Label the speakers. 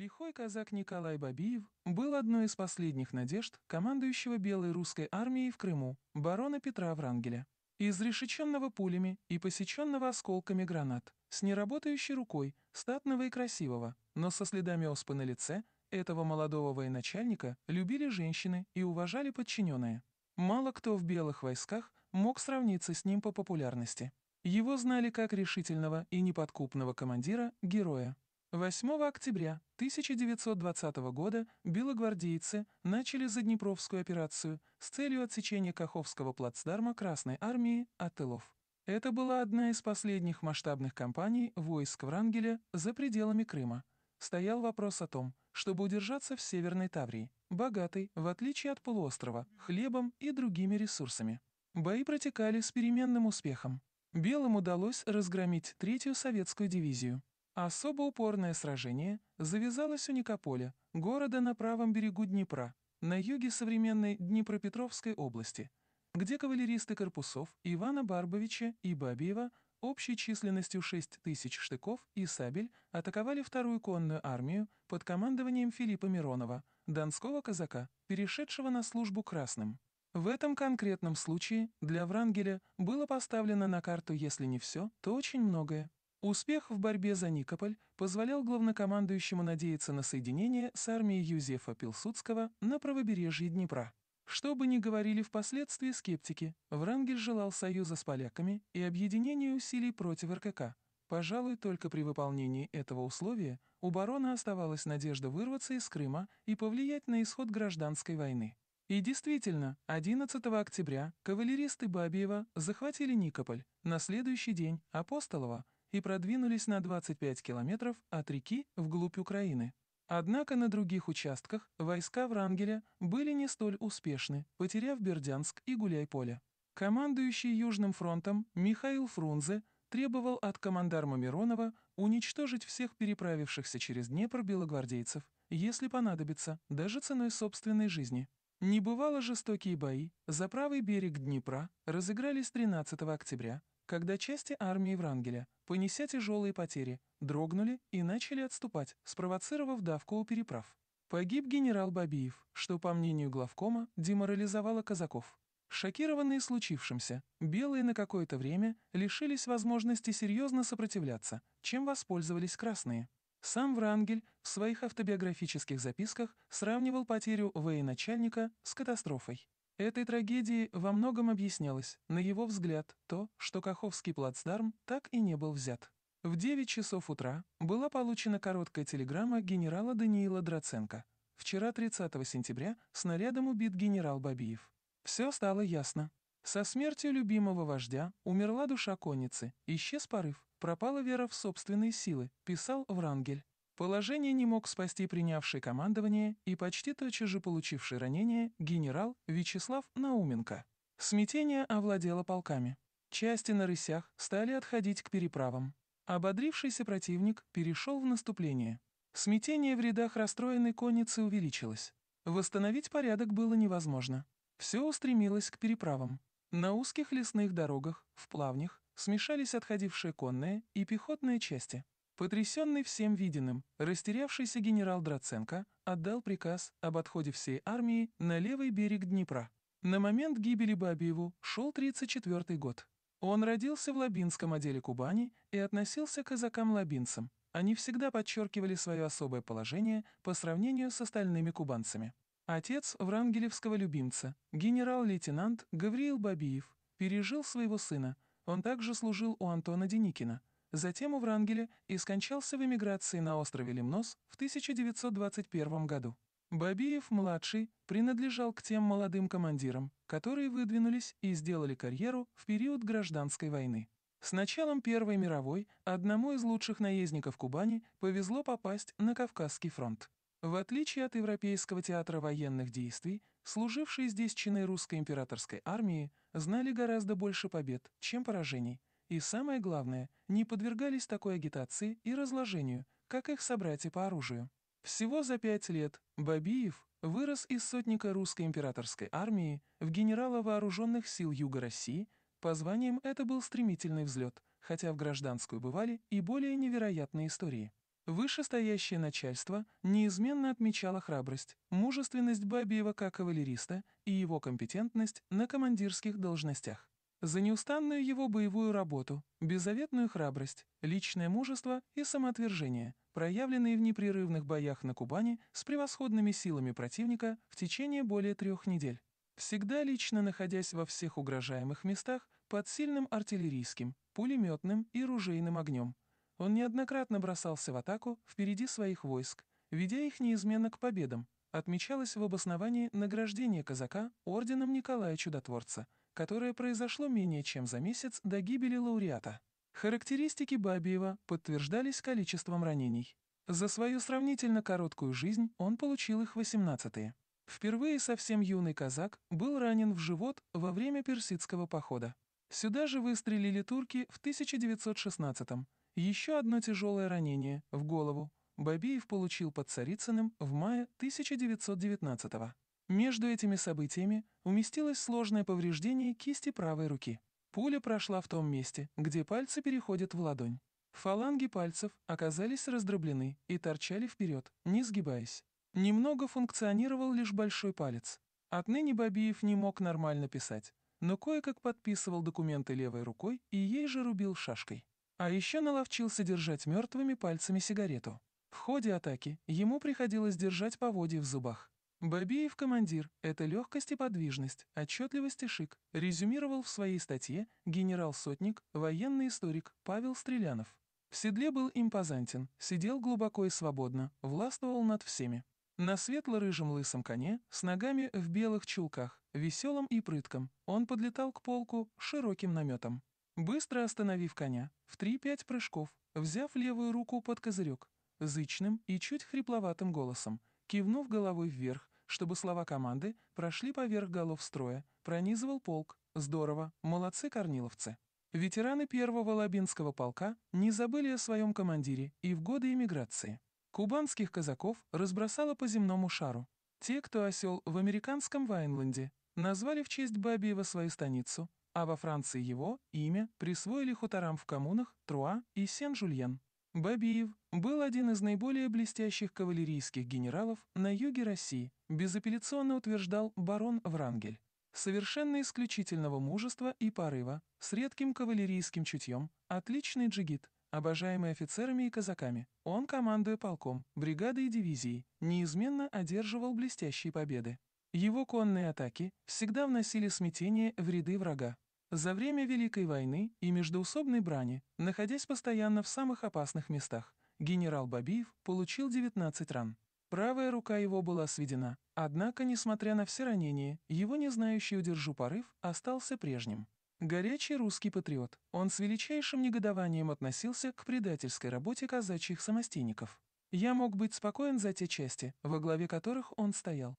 Speaker 1: Лихой казак Николай Бабиев был одной из последних надежд командующего Белой русской армией в Крыму, барона Петра Врангеля. Изрешеченного пулями и посеченного осколками гранат, с неработающей рукой, статного и красивого, но со следами оспы на лице, этого молодого военачальника любили женщины и уважали подчиненные. Мало кто в белых войсках мог сравниться с ним по популярности. Его знали как решительного и неподкупного командира, героя. 8 октября 1920 года белогвардейцы начали Заднепровскую операцию с целью отсечения Каховского плацдарма Красной армии от Тылов. Это была одна из последних масштабных кампаний войск Врангеля за пределами Крыма. Стоял вопрос о том, чтобы удержаться в Северной Таврии, богатой, в отличие от полуострова, хлебом и другими ресурсами. Бои протекали с переменным успехом. Белым удалось разгромить третью советскую дивизию, Особо упорное сражение завязалось у Никополя, города на правом берегу Днепра, на юге современной Днепропетровской области, где кавалеристы корпусов Ивана Барбовича и Бабиева общей численностью 6 тысяч штыков и сабель атаковали вторую конную армию под командованием Филиппа Миронова, донского казака, перешедшего на службу красным. В этом конкретном случае для Врангеля было поставлено на карту, если не все, то очень многое. Успех в борьбе за Никополь позволял главнокомандующему надеяться на соединение с армией Юзефа Пилсудского на правобережье Днепра. Что бы ни говорили впоследствии скептики, Врангель желал союза с поляками и объединения усилий против РКК. Пожалуй, только при выполнении этого условия у барона оставалась надежда вырваться из Крыма и повлиять на исход гражданской войны. И действительно, 11 октября кавалеристы Бабиева захватили Никополь, на следующий день – Апостолова – и продвинулись на 25 километров от реки вглубь Украины. Однако на других участках войска Врангеля были не столь успешны, потеряв Бердянск и Гуляйполе. Командующий Южным фронтом Михаил Фрунзе требовал от командарма Миронова уничтожить всех переправившихся через Днепр белогвардейцев, если понадобится, даже ценой собственной жизни. Небывало жестокие бои за правый берег Днепра разыгрались 13 октября когда части армии Врангеля, понеся тяжелые потери, дрогнули и начали отступать, спровоцировав давку у переправ. Погиб генерал Бабиев, что, по мнению главкома, деморализовало казаков. Шокированные случившимся, белые на какое-то время лишились возможности серьезно сопротивляться, чем воспользовались красные. Сам Врангель в своих автобиографических записках сравнивал потерю военачальника с катастрофой. Этой трагедии во многом объяснялось, на его взгляд, то, что Каховский плацдарм так и не был взят. В 9 часов утра была получена короткая телеграмма генерала Даниила Драценко. Вчера, 30 сентября, снарядом убит генерал Бабиев. Все стало ясно. Со смертью любимого вождя умерла душа конницы, исчез порыв, пропала вера в собственные силы, писал Врангель. Положение не мог спасти принявший командование и почти тотчас же получивший ранение генерал Вячеслав Науменко. Смятение овладело полками. Части на рысях стали отходить к переправам. Ободрившийся противник перешел в наступление. Смятение в рядах расстроенной конницы увеличилось. Восстановить порядок было невозможно. Все устремилось к переправам. На узких лесных дорогах, в плавнях, смешались отходившие конные и пехотные части. Потрясенный всем виденным, растерявшийся генерал Драценко отдал приказ об отходе всей армии на левый берег Днепра. На момент гибели Бабиеву шел 34-й год. Он родился в Лабинском отделе Кубани и относился к казакам-лабинцам. Они всегда подчеркивали свое особое положение по сравнению с остальными кубанцами. Отец врангелевского любимца, генерал-лейтенант Гавриил Бабиев, пережил своего сына. Он также служил у Антона Деникина – затем у Врангеля и скончался в эмиграции на острове Лемнос в 1921 году. Бабиев-младший принадлежал к тем молодым командирам, которые выдвинулись и сделали карьеру в период гражданской войны. С началом Первой мировой одному из лучших наездников Кубани повезло попасть на Кавказский фронт. В отличие от Европейского театра военных действий, служившие здесь чины русской императорской армии знали гораздо больше побед, чем поражений, и, самое главное, не подвергались такой агитации и разложению, как их собратья по оружию. Всего за пять лет Бабиев вырос из сотника русской императорской армии в генерала вооруженных сил Юга России, по званиям это был стремительный взлет, хотя в гражданскую бывали и более невероятные истории. Вышестоящее начальство неизменно отмечало храбрость, мужественность Бабиева как кавалериста и его компетентность на командирских должностях за неустанную его боевую работу, беззаветную храбрость, личное мужество и самоотвержение, проявленные в непрерывных боях на Кубани с превосходными силами противника в течение более трех недель. Всегда лично находясь во всех угрожаемых местах под сильным артиллерийским, пулеметным и ружейным огнем. Он неоднократно бросался в атаку впереди своих войск, ведя их неизменно к победам, отмечалось в обосновании награждение казака орденом Николая Чудотворца – которое произошло менее чем за месяц до гибели лауреата. Характеристики Бабиева подтверждались количеством ранений. За свою сравнительно короткую жизнь он получил их 18-е. Впервые совсем юный казак был ранен в живот во время персидского похода. Сюда же выстрелили турки в 1916-м. Еще одно тяжелое ранение в голову Бабиев получил под Царицыным в мае 1919 года. Между этими событиями уместилось сложное повреждение кисти правой руки. Пуля прошла в том месте, где пальцы переходят в ладонь. Фаланги пальцев оказались раздроблены и торчали вперед, не сгибаясь. Немного функционировал лишь большой палец. Отныне Бабиев не мог нормально писать, но кое-как подписывал документы левой рукой и ей же рубил шашкой. А еще наловчился держать мертвыми пальцами сигарету. В ходе атаки ему приходилось держать поводья в зубах. Бабиев командир – это легкость и подвижность, отчетливость и шик, резюмировал в своей статье генерал-сотник, военный историк Павел Стрелянов. В седле был импозантен, сидел глубоко и свободно, властвовал над всеми. На светло-рыжем лысом коне, с ногами в белых чулках, веселым и прытком, он подлетал к полку широким наметом. Быстро остановив коня, в 3-5 прыжков, взяв левую руку под козырек, зычным и чуть хрипловатым голосом, кивнув головой вверх, чтобы слова команды прошли поверх голов строя, пронизывал полк. Здорово, молодцы корниловцы. Ветераны первого Лабинского полка не забыли о своем командире и в годы эмиграции. Кубанских казаков разбросало по земному шару. Те, кто осел в американском Вайнланде, назвали в честь Бабиева свою станицу, а во Франции его имя присвоили хуторам в коммунах Труа и Сен-Жульен. Бабиев был один из наиболее блестящих кавалерийских генералов на юге России, безапелляционно утверждал барон Врангель. Совершенно исключительного мужества и порыва, с редким кавалерийским чутьем, отличный джигит, обожаемый офицерами и казаками. Он, командуя полком, бригадой и дивизией, неизменно одерживал блестящие победы. Его конные атаки всегда вносили смятение в ряды врага. За время Великой войны и междоусобной брани, находясь постоянно в самых опасных местах, генерал Бабиев получил 19 ран. Правая рука его была сведена, однако, несмотря на все ранения, его не знающий удержу порыв остался прежним. Горячий русский патриот, он с величайшим негодованием относился к предательской работе казачьих самостейников. Я мог быть спокоен за те части, во главе которых он стоял,